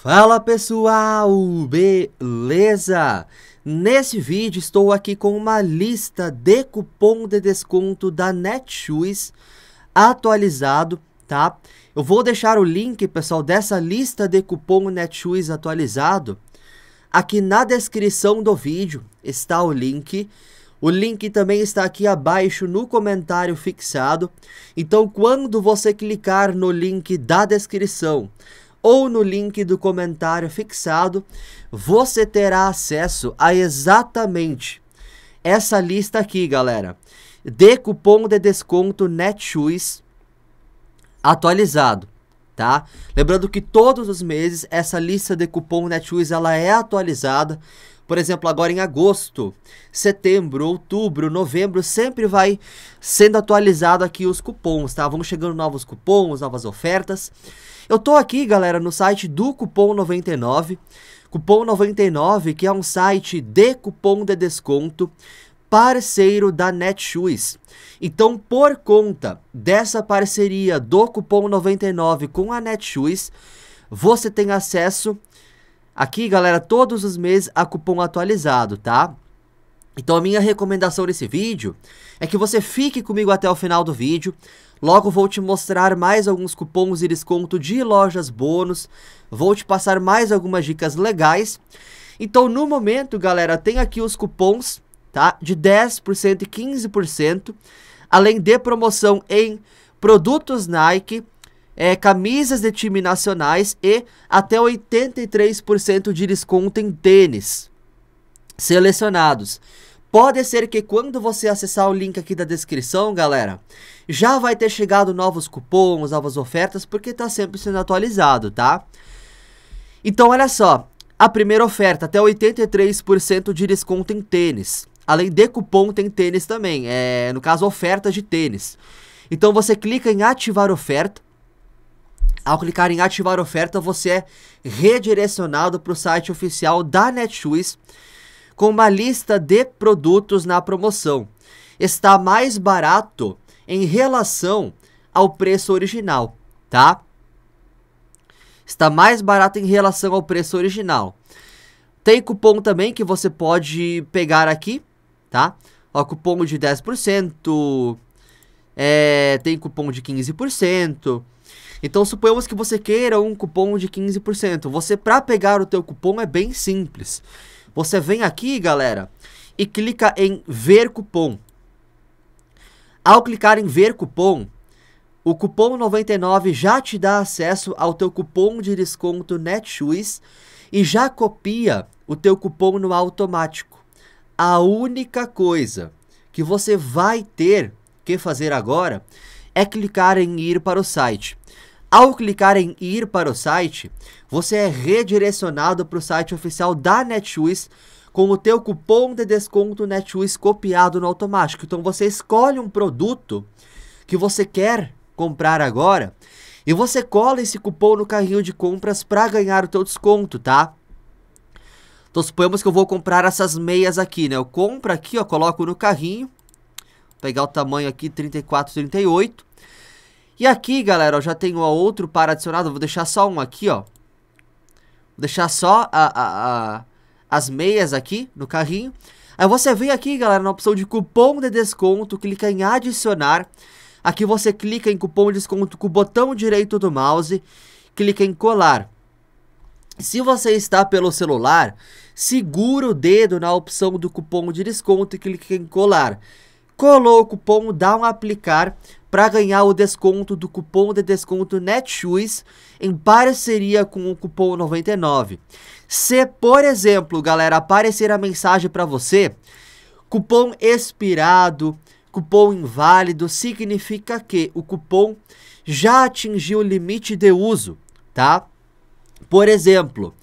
Fala pessoal, beleza? Nesse vídeo estou aqui com uma lista de cupom de desconto da Netshoes atualizado, tá? Eu vou deixar o link, pessoal, dessa lista de cupom Netshoes atualizado aqui na descrição do vídeo, está o link. O link também está aqui abaixo no comentário fixado. Então, quando você clicar no link da descrição, ou no link do comentário fixado, você terá acesso a exatamente essa lista aqui, galera, de cupom de desconto Netshoes atualizado. Tá? Lembrando que todos os meses essa lista de cupom Netshoes ela é atualizada por exemplo, agora em agosto, setembro, outubro, novembro, sempre vai sendo atualizado aqui os cupons, tá? Vão chegando novos cupons, novas ofertas. Eu tô aqui, galera, no site do Cupom 99, Cupom 99, que é um site de cupom de desconto parceiro da Netshoes. Então, por conta dessa parceria do cupom 99 com a Netshoes, você tem acesso Aqui, galera, todos os meses há cupom atualizado, tá? Então a minha recomendação nesse vídeo é que você fique comigo até o final do vídeo. Logo vou te mostrar mais alguns cupons e desconto de lojas bônus. Vou te passar mais algumas dicas legais. Então no momento, galera, tem aqui os cupons, tá? De 10% e 15%, além de promoção em produtos Nike é, camisas de time nacionais e até 83% de desconto em tênis selecionados. Pode ser que quando você acessar o link aqui da descrição, galera, já vai ter chegado novos cupons, novas ofertas, porque está sempre sendo atualizado, tá? Então, olha só, a primeira oferta, até 83% de desconto em tênis. Além de cupom, tem tênis também, é, no caso, ofertas de tênis. Então, você clica em ativar oferta, ao clicar em ativar oferta, você é redirecionado para o site oficial da Netshoes com uma lista de produtos na promoção. Está mais barato em relação ao preço original, tá? Está mais barato em relação ao preço original. Tem cupom também que você pode pegar aqui, tá? Ó, cupom de 10%, é, eh, tem cupom de 15%. Então suponhamos que você queira um cupom de 15%. Você para pegar o teu cupom é bem simples. Você vem aqui, galera, e clica em ver cupom. Ao clicar em ver cupom, o cupom 99 já te dá acesso ao teu cupom de desconto Netshoes e já copia o teu cupom no automático. A única coisa que você vai ter que fazer agora é clicar em ir para o site. Ao clicar em ir para o site, você é redirecionado para o site oficial da Netshoes com o teu cupom de desconto Netshoes copiado no automático. Então você escolhe um produto que você quer comprar agora e você cola esse cupom no carrinho de compras para ganhar o teu desconto, tá? Então suponhamos que eu vou comprar essas meias aqui, né? Eu compro aqui, ó, coloco no carrinho. Vou pegar o tamanho aqui 34, 38. E aqui, galera, já tenho outro par adicionado. Vou deixar só um aqui, ó. Vou deixar só a, a, a, as meias aqui no carrinho. Aí você vem aqui, galera, na opção de cupom de desconto, clica em adicionar. Aqui você clica em cupom de desconto com o botão direito do mouse, clica em colar. Se você está pelo celular, segura o dedo na opção do cupom de desconto e clica em colar colou o cupom down APLICAR para ganhar o desconto do cupom de desconto Netshoes em parceria com o cupom 99. Se, por exemplo, galera, aparecer a mensagem para você, cupom expirado, cupom inválido, significa que o cupom já atingiu o limite de uso, tá? Por exemplo,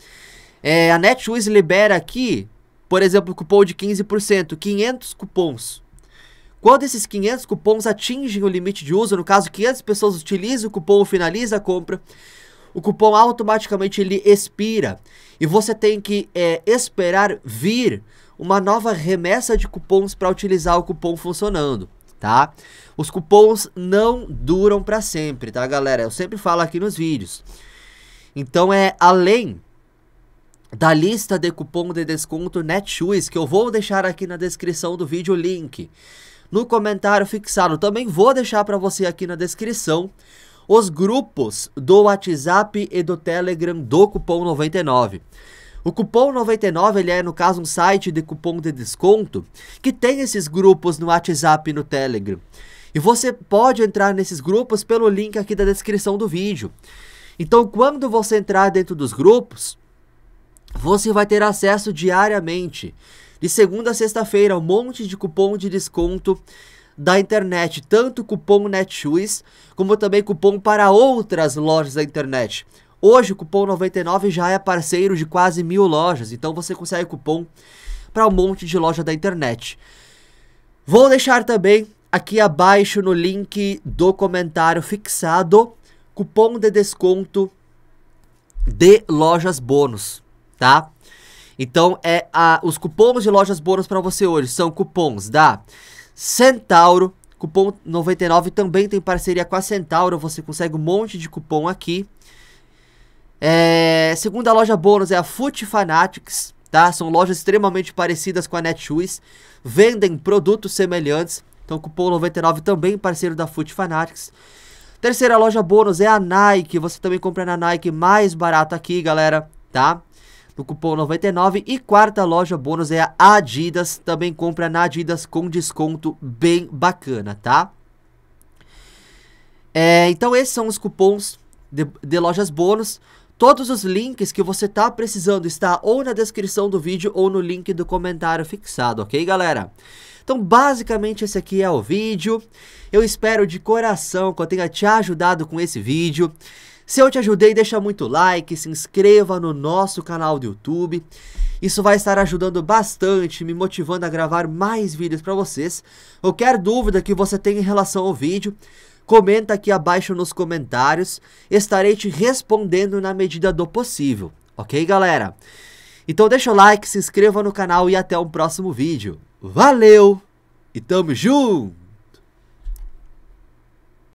é, a Netshoes libera aqui, por exemplo, cupom de 15%, 500 cupons quando esses 500 cupons atingem o limite de uso, no caso 500 pessoas utilizam o cupom, finaliza a compra, o cupom automaticamente ele expira e você tem que é, esperar vir uma nova remessa de cupons para utilizar o cupom funcionando, tá? Os cupons não duram para sempre, tá, galera? Eu sempre falo aqui nos vídeos. Então é além da lista de cupom de desconto Netshoes, que eu vou deixar aqui na descrição do vídeo o link. No comentário fixado, também vou deixar para você aqui na descrição os grupos do WhatsApp e do Telegram do cupom 99. O cupom 99 ele é, no caso, um site de cupom de desconto que tem esses grupos no WhatsApp e no Telegram. E você pode entrar nesses grupos pelo link aqui da descrição do vídeo. Então, quando você entrar dentro dos grupos, você vai ter acesso diariamente, de segunda a sexta-feira, um monte de cupom de desconto da internet, tanto cupom Netshoes, como também cupom para outras lojas da internet. Hoje o cupom 99 já é parceiro de quase mil lojas, então você consegue cupom para um monte de loja da internet. Vou deixar também aqui abaixo no link do comentário fixado cupom de desconto de lojas bônus tá? Então, é a, os cupons de lojas bônus para você hoje são cupons da Centauro, cupom 99 também tem parceria com a Centauro, você consegue um monte de cupom aqui. É, segunda loja bônus é a Foot Fanatics, tá? São lojas extremamente parecidas com a Netshoes, vendem produtos semelhantes. Então, cupom 99 também parceiro da Foot Fanatics. Terceira loja bônus é a Nike, você também compra na Nike mais barato aqui, galera, tá? no cupom 99. E quarta loja bônus é a Adidas, também compra na Adidas com desconto bem bacana, tá? É, então esses são os cupons de, de lojas bônus. Todos os links que você tá precisando está ou na descrição do vídeo ou no link do comentário fixado, ok galera? Então basicamente esse aqui é o vídeo, eu espero de coração que eu tenha te ajudado com esse vídeo. Se eu te ajudei, deixa muito like, se inscreva no nosso canal do YouTube. Isso vai estar ajudando bastante, me motivando a gravar mais vídeos para vocês. Qualquer dúvida que você tenha em relação ao vídeo, comenta aqui abaixo nos comentários. Estarei te respondendo na medida do possível, ok galera? Então deixa o like, se inscreva no canal e até o um próximo vídeo. Valeu e tamo junto!